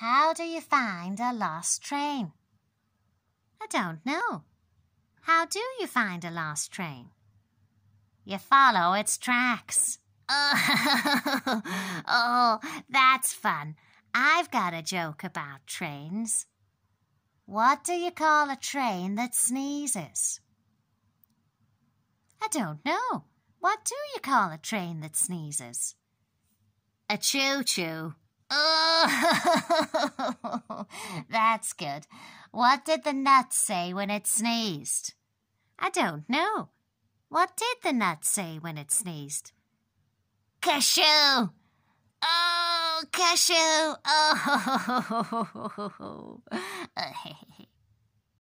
How do you find a lost train? I don't know. How do you find a lost train? You follow its tracks. Oh, that's fun. I've got a joke about trains. What do you call a train that sneezes? I don't know. What do you call a train that sneezes? A choo choo. Oh, that's good. What did the nut say when it sneezed? I don't know. What did the nut say when it sneezed? Cashew! Oh, cashew! Oh,